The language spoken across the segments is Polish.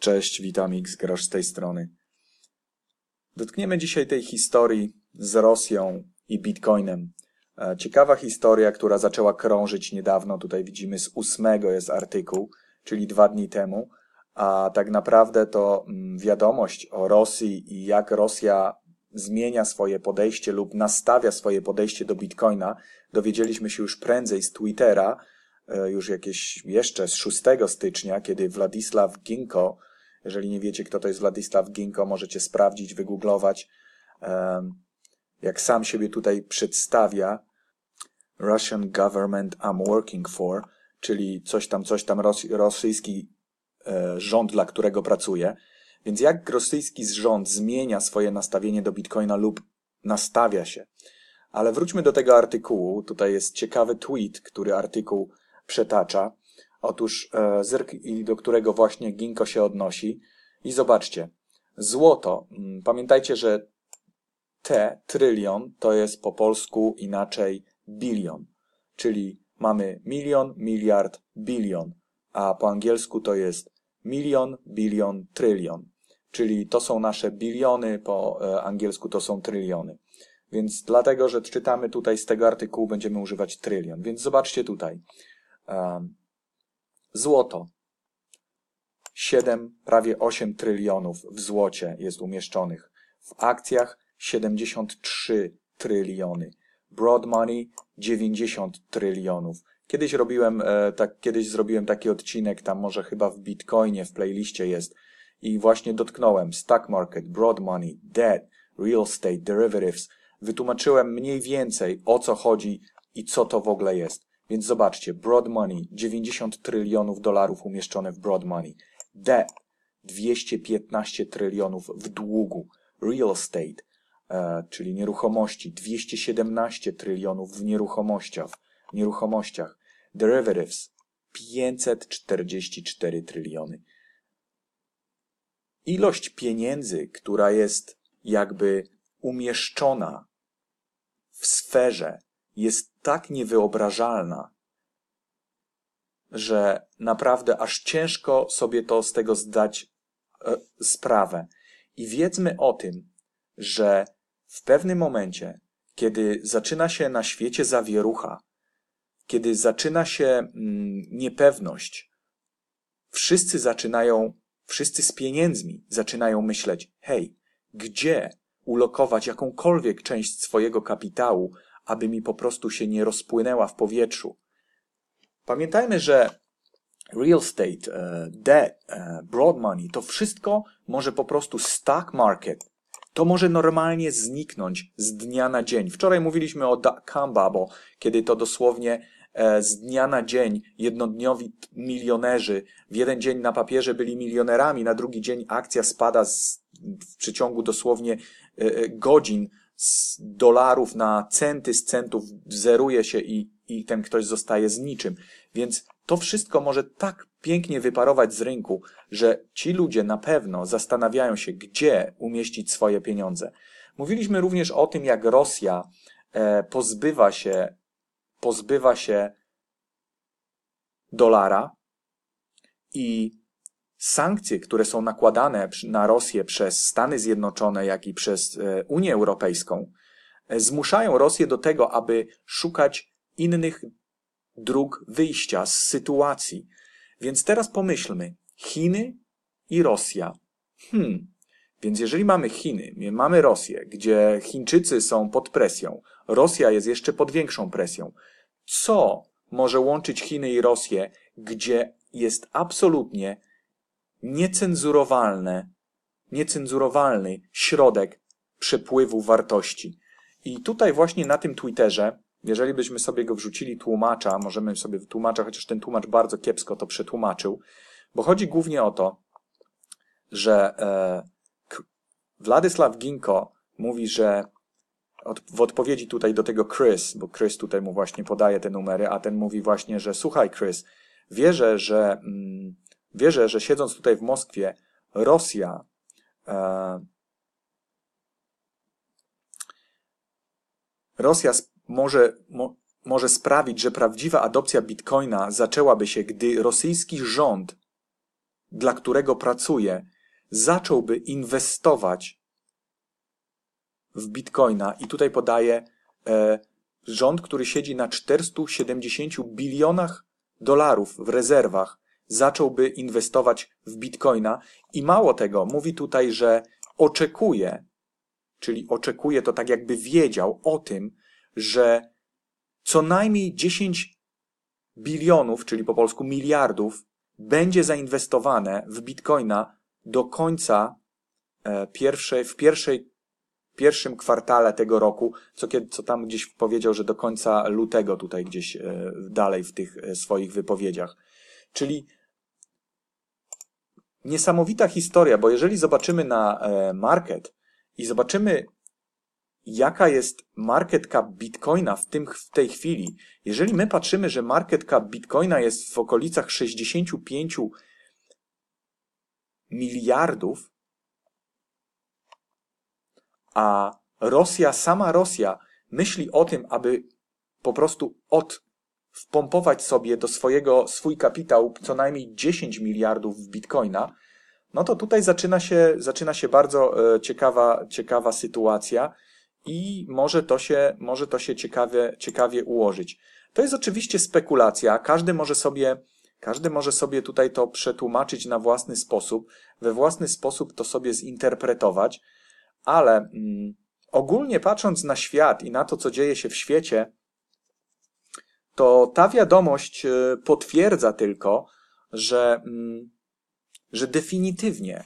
Cześć, witam Xgrasz z tej strony. Dotkniemy dzisiaj tej historii z Rosją i Bitcoinem. E, ciekawa historia, która zaczęła krążyć niedawno, tutaj widzimy z ósmego jest artykuł, czyli dwa dni temu, a tak naprawdę to mm, wiadomość o Rosji i jak Rosja zmienia swoje podejście lub nastawia swoje podejście do Bitcoina, dowiedzieliśmy się już prędzej z Twittera, e, już jakieś jeszcze z 6 stycznia, kiedy Władysław Ginko, jeżeli nie wiecie, kto to jest Władysław Ginko, możecie sprawdzić, wygooglować. Jak sam siebie tutaj przedstawia, Russian government I'm working for, czyli coś tam, coś tam, rosyjski e, rząd, dla którego pracuję. Więc jak rosyjski rząd zmienia swoje nastawienie do bitcoina lub nastawia się? Ale wróćmy do tego artykułu. Tutaj jest ciekawy tweet, który artykuł przetacza. Otóż e, i do którego właśnie Ginko się odnosi. I zobaczcie, złoto. Mm, pamiętajcie, że T, trylion, to jest po polsku inaczej bilion. Czyli mamy milion, miliard, bilion, a po angielsku to jest milion, bilion, trylion. Czyli to są nasze biliony, po e, angielsku to są tryliony. Więc dlatego, że czytamy tutaj z tego artykułu, będziemy używać trylion. Więc zobaczcie tutaj. Złoto. 7, prawie 8 trylionów w złocie jest umieszczonych. W akcjach 73 tryliony. Broad money 90 trylionów. Kiedyś robiłem, e, tak, kiedyś zrobiłem taki odcinek, tam może chyba w Bitcoinie, w playliście jest. I właśnie dotknąłem stock market, broad money, debt, real estate, derivatives. Wytłumaczyłem mniej więcej o co chodzi i co to w ogóle jest. Więc zobaczcie, broad money 90 trylionów dolarów umieszczone w broad money. debt, 215 trylionów w długu. Real estate, e, czyli nieruchomości 217 trylionów w nieruchomościach. nieruchomościach. Derivatives 544 tryliony. Ilość pieniędzy, która jest jakby umieszczona w sferze jest tak niewyobrażalna, że naprawdę aż ciężko sobie to z tego zdać e, sprawę. I wiedzmy o tym, że w pewnym momencie, kiedy zaczyna się na świecie zawierucha, kiedy zaczyna się mm, niepewność, wszyscy zaczynają, wszyscy z pieniędzmi zaczynają myśleć: hej, gdzie ulokować jakąkolwiek część swojego kapitału, aby mi po prostu się nie rozpłynęła w powietrzu. Pamiętajmy, że real estate, e, debt, e, broad money, to wszystko może po prostu stock market, to może normalnie zniknąć z dnia na dzień. Wczoraj mówiliśmy o dot-com bo kiedy to dosłownie e, z dnia na dzień jednodniowi milionerzy w jeden dzień na papierze byli milionerami, na drugi dzień akcja spada z, w przeciągu dosłownie godzin z dolarów na centy z centów zeruje się i, i ten ktoś zostaje z niczym. Więc to wszystko może tak pięknie wyparować z rynku, że ci ludzie na pewno zastanawiają się, gdzie umieścić swoje pieniądze. Mówiliśmy również o tym, jak Rosja e, pozbywa się, pozbywa się dolara i sankcje, które są nakładane na Rosję przez Stany Zjednoczone, jak i przez e, Unię Europejską, e, zmuszają Rosję do tego, aby szukać innych dróg wyjścia z sytuacji. Więc teraz pomyślmy: Chiny i Rosja. Hmm. Więc jeżeli mamy Chiny, mamy Rosję, gdzie Chińczycy są pod presją, Rosja jest jeszcze pod większą presją. Co może łączyć Chiny i Rosję, gdzie jest absolutnie niecenzurowalne, niecenzurowalny środek przepływu wartości. I tutaj właśnie na tym Twitterze, jeżeli byśmy sobie go wrzucili tłumacza, możemy sobie tłumacza, chociaż ten tłumacz bardzo kiepsko to przetłumaczył, bo chodzi głównie o to, że e, Władysław Ginko mówi, że od, w odpowiedzi tutaj do tego Chris, bo Chris tutaj mu właśnie podaje te numery, a ten mówi właśnie, że słuchaj Chris, wierzę, że mm, Wierzę, że siedząc tutaj w Moskwie, Rosja e, Rosja może, mo, może sprawić, że prawdziwa adopcja bitcoina zaczęłaby się, gdy rosyjski rząd, dla którego pracuje, zacząłby inwestować w bitcoina. I tutaj podaję e, rząd, który siedzi na 470 bilionach dolarów w rezerwach, zacząłby inwestować w bitcoina i mało tego, mówi tutaj, że oczekuje, czyli oczekuje to tak jakby wiedział o tym, że co najmniej 10 bilionów, czyli po polsku miliardów, będzie zainwestowane w bitcoina do końca e, pierwszej, w pierwszej, pierwszym kwartale tego roku, co, kiedy, co tam gdzieś powiedział, że do końca lutego tutaj gdzieś e, dalej w tych e, swoich wypowiedziach. Czyli niesamowita historia, bo jeżeli zobaczymy na e, market i zobaczymy, jaka jest market cap bitcoina w, tym, w tej chwili, jeżeli my patrzymy, że market cap bitcoina jest w okolicach 65 miliardów, a Rosja, sama Rosja myśli o tym, aby po prostu od wpompować sobie do swojego, swój kapitał co najmniej 10 miliardów w bitcoina, no to tutaj zaczyna się, zaczyna się bardzo e, ciekawa, ciekawa sytuacja i może to się, może to się ciekawie, ciekawie ułożyć. To jest oczywiście spekulacja, każdy może sobie, każdy może sobie tutaj to przetłumaczyć na własny sposób, we własny sposób to sobie zinterpretować, ale mm, ogólnie patrząc na świat i na to, co dzieje się w świecie, to ta wiadomość y, potwierdza tylko, że, mm, że definitywnie,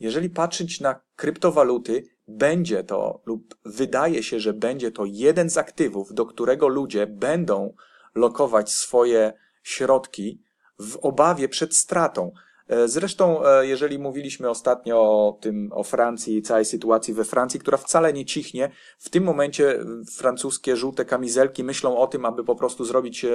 jeżeli patrzeć na kryptowaluty, będzie to lub wydaje się, że będzie to jeden z aktywów, do którego ludzie będą lokować swoje środki w obawie przed stratą. E, zresztą, e, jeżeli mówiliśmy ostatnio o tym, o Francji i całej sytuacji we Francji, która wcale nie cichnie, w tym momencie e, francuskie żółte kamizelki myślą o tym, aby po prostu zrobić,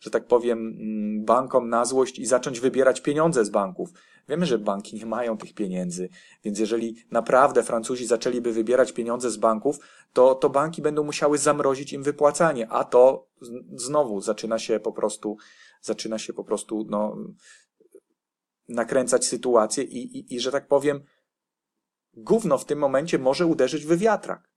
że tak powiem, mm, bankom na złość i zacząć wybierać pieniądze z banków. Wiemy, że banki nie mają tych pieniędzy, więc jeżeli naprawdę Francuzi zaczęliby wybierać pieniądze z banków, to, to banki będą musiały zamrozić im wypłacanie, a to znowu zaczyna się po prostu, zaczyna się po prostu, no, nakręcać sytuację i, i, i że tak powiem, gówno w tym momencie może uderzyć w wiatrak.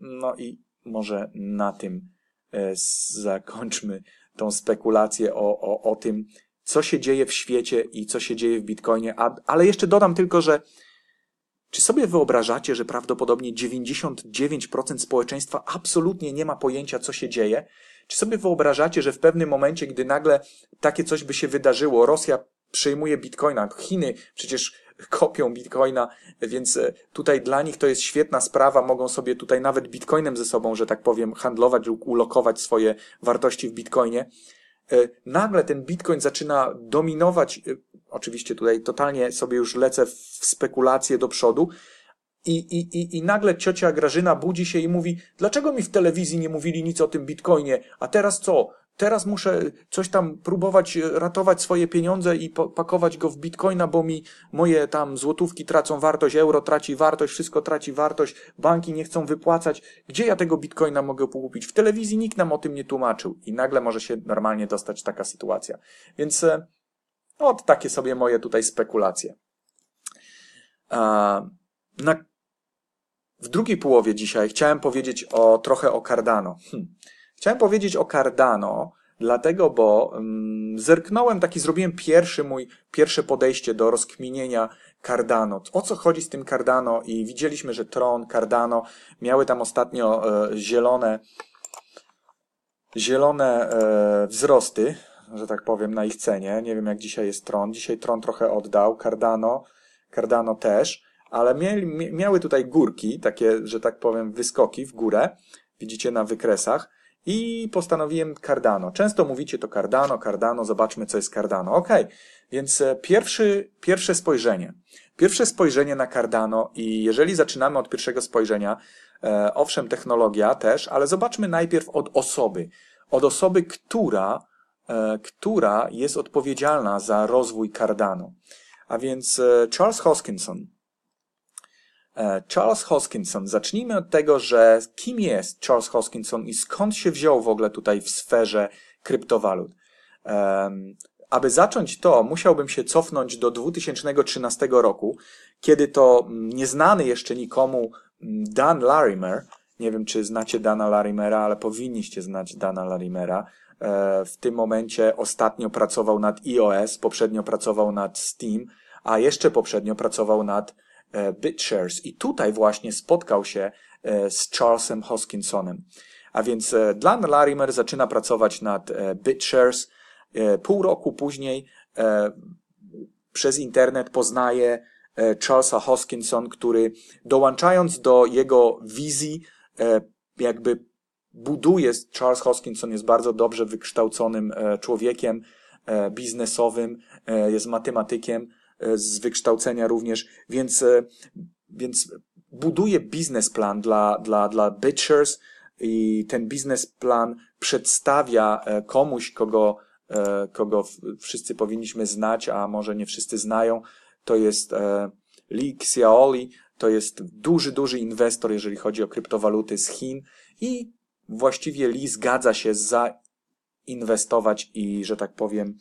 No i może na tym e, zakończmy tą spekulację o, o, o tym, co się dzieje w świecie i co się dzieje w Bitcoinie. A, ale jeszcze dodam tylko, że czy sobie wyobrażacie, że prawdopodobnie 99% społeczeństwa absolutnie nie ma pojęcia, co się dzieje? Czy sobie wyobrażacie, że w pewnym momencie, gdy nagle takie coś by się wydarzyło, Rosja przejmuje bitcoina. Chiny przecież kopią bitcoina, więc e, tutaj dla nich to jest świetna sprawa. Mogą sobie tutaj nawet bitcoinem ze sobą, że tak powiem, handlować lub ulokować swoje wartości w bitcoinie. E, nagle ten bitcoin zaczyna dominować. E, oczywiście tutaj totalnie sobie już lecę w spekulacje do przodu. I, i, i, I nagle ciocia Grażyna budzi się i mówi, dlaczego mi w telewizji nie mówili nic o tym bitcoinie, a teraz co? teraz muszę coś tam próbować e, ratować swoje pieniądze i pakować go w bitcoina, bo mi moje tam złotówki tracą wartość, euro traci wartość, wszystko traci wartość, banki nie chcą wypłacać. Gdzie ja tego bitcoina mogę kupić? W telewizji nikt nam o tym nie tłumaczył i nagle może się normalnie dostać taka sytuacja. Więc e, no, takie sobie moje tutaj spekulacje. Na, w drugiej połowie dzisiaj chciałem powiedzieć o, trochę o Cardano. Hmm. Chciałem powiedzieć o Cardano, dlatego, bo mm, zerknąłem, taki zrobiłem pierwszy mój, pierwsze podejście do rozkminienia Cardano. O co chodzi z tym Cardano? I widzieliśmy, że Tron, Cardano miały tam ostatnio e, zielone, zielone e, wzrosty, że tak powiem, na ich cenie. Nie wiem, jak dzisiaj jest Tron. Dzisiaj Tron trochę oddał, Cardano, Cardano też, ale mieli, miały tutaj górki, takie, że tak powiem, wyskoki w górę. Widzicie na wykresach. I postanowiłem Cardano. Często mówicie to Cardano, Cardano, zobaczmy co jest Cardano. Ok, więc e, pierwszy, pierwsze spojrzenie. Pierwsze spojrzenie na Cardano i jeżeli zaczynamy od pierwszego spojrzenia, e, owszem, technologia też, ale zobaczmy najpierw od osoby. Od osoby, która, e, która jest odpowiedzialna za rozwój Cardano. A więc e, Charles Hoskinson, E, Charles Hoskinson. Zacznijmy od tego, że kim jest Charles Hoskinson i skąd się wziął w ogóle tutaj w sferze kryptowalut. E, aby zacząć to, musiałbym się cofnąć do 2013 roku, kiedy to mm, nieznany jeszcze nikomu mm, Dan Larimer, nie wiem czy znacie Dana Larimera, ale powinniście znać Dana Larimera, e, w tym momencie ostatnio pracował nad iOS, poprzednio pracował nad Steam, a jeszcze poprzednio pracował nad E, BitShares. I tutaj właśnie spotkał się e, z Charlesem Hoskinsonem. A więc e, Dan Larimer zaczyna pracować nad BitShares. Pół roku później przez internet poznaje Charlesa Hoskinson, który dołączając do jego wizji, jakby buduje, Charles Hoskinson jest bardzo dobrze wykształconym człowiekiem biznesowym, jest matematykiem, E, z wykształcenia również, więc, e, więc buduje biznesplan dla, dla, dla Bitchers i ten biznesplan przedstawia e, komuś, kogo, kogo wszyscy powinniśmy znać, a może nie wszyscy znają, to jest Li Xiaoli, to jest duży, duży inwestor, jeżeli chodzi o kryptowaluty z Chin i właściwie Li zgadza się zainwestować i, że tak powiem,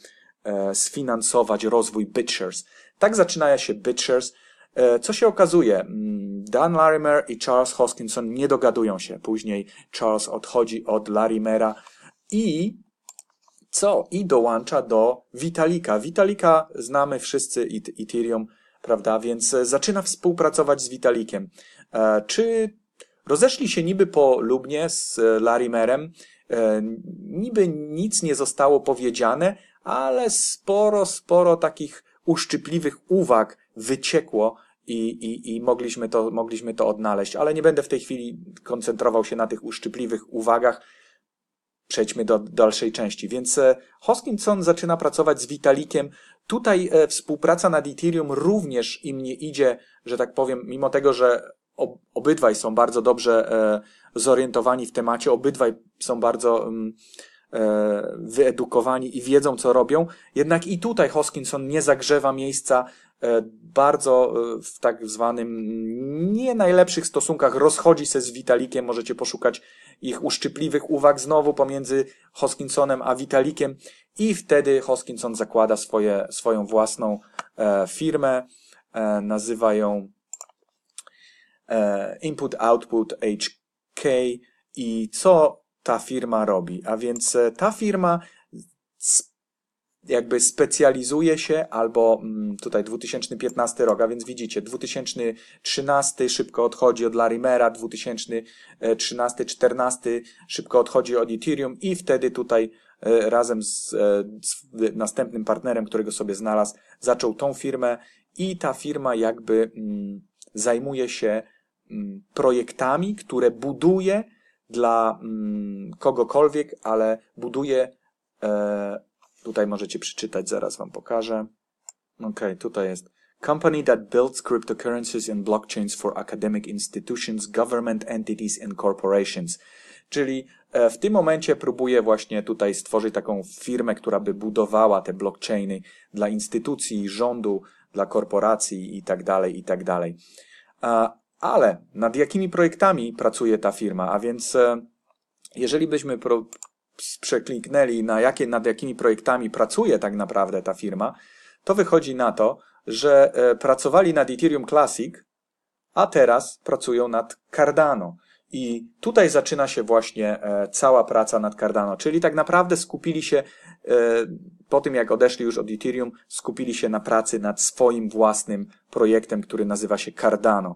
E, sfinansować rozwój BitShares. Tak zaczyna się BitShares. E, co się okazuje? Mm, Dan Larimer i Charles Hoskinson nie dogadują się. Później Charles odchodzi od Larimera i co? I dołącza do Vitalika. Vitalika znamy wszyscy, Ethereum, prawda? Więc e, zaczyna współpracować z Vitalikiem. Czy rozeszli się niby po Lubnie z Larimerem? Niby nic nie zostało powiedziane, ale sporo, sporo takich uszczypliwych uwag wyciekło i, i, i mogliśmy, to, mogliśmy to odnaleźć. Ale nie będę w tej chwili koncentrował się na tych uszczypliwych uwagach. Przejdźmy do dalszej części. Więc e, Hoskinson zaczyna pracować z Vitalikiem. Tutaj e, współpraca nad Ethereum również im nie idzie, że tak powiem, mimo tego, że obydwaj są bardzo dobrze e, zorientowani w temacie, obydwaj są bardzo mm, E, wyedukowani i wiedzą, co robią. Jednak i tutaj Hoskinson nie zagrzewa miejsca e, bardzo e, w tak zwanym nie najlepszych stosunkach rozchodzi się z Witalikiem. Możecie poszukać ich uszczypliwych uwag znowu pomiędzy Hoskinsonem a Witalikiem i wtedy Hoskinson zakłada swoje, swoją własną e, firmę. E, nazywa ją e, Input Output HK i co ta firma robi. A więc e, ta firma jakby specjalizuje się, albo mm, tutaj 2015 rok, a więc widzicie, 2013 szybko odchodzi od Larimera, 2013-14 e, szybko odchodzi od Ethereum i wtedy tutaj e, razem z, z następnym partnerem, którego sobie znalazł, zaczął tą firmę i ta firma jakby mm, zajmuje się mm, projektami, które buduje dla mm, kogokolwiek, ale buduje. E, tutaj możecie przeczytać, zaraz Wam pokażę. Ok, tutaj jest. Company that builds cryptocurrencies and blockchains for academic institutions, government entities and corporations. Czyli e, w tym momencie próbuje właśnie tutaj stworzyć taką firmę, która by budowała te blockchainy dla instytucji, rządu, dla korporacji i tak dalej, i tak dalej ale nad jakimi projektami pracuje ta firma, a więc e, jeżeli byśmy pro, przekliknęli na jakie, nad jakimi projektami pracuje tak naprawdę ta firma, to wychodzi na to, że e, pracowali nad Ethereum Classic, a teraz pracują nad Cardano. I tutaj zaczyna się właśnie e, cała praca nad Cardano, czyli tak naprawdę skupili się, po tym jak odeszli już od Ethereum, skupili się na pracy nad swoim własnym projektem, który nazywa się Cardano.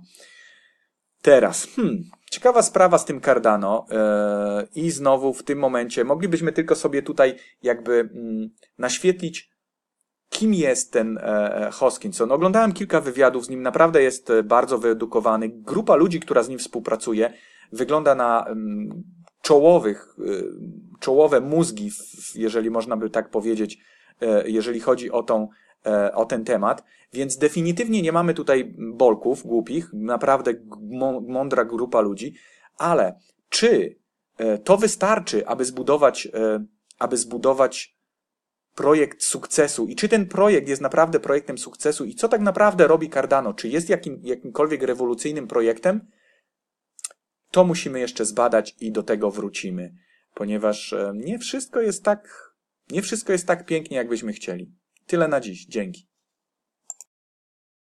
Teraz, hmm, ciekawa sprawa z tym Cardano yy, i znowu w tym momencie moglibyśmy tylko sobie tutaj jakby mm, naświetlić, kim jest ten e, e Hoskinson. No, oglądałem kilka wywiadów z nim, naprawdę jest e, bardzo wyedukowany. Grupa ludzi, która z nim współpracuje, wygląda na mm, czołowych, y, czołowe mózgi, jeżeli można by tak powiedzieć, jeżeli chodzi o tą E, o ten temat, więc definitywnie nie mamy tutaj bolków głupich, naprawdę mądra grupa ludzi, ale czy e, to wystarczy, aby zbudować, e, aby zbudować projekt sukcesu i czy ten projekt jest naprawdę projektem sukcesu i co tak naprawdę robi Cardano, czy jest jakim, jakimkolwiek rewolucyjnym projektem, to musimy jeszcze zbadać i do tego wrócimy, ponieważ nie wszystko jest tak, nie wszystko jest tak pięknie, jakbyśmy chcieli. Tyle na dziś. Dzięki.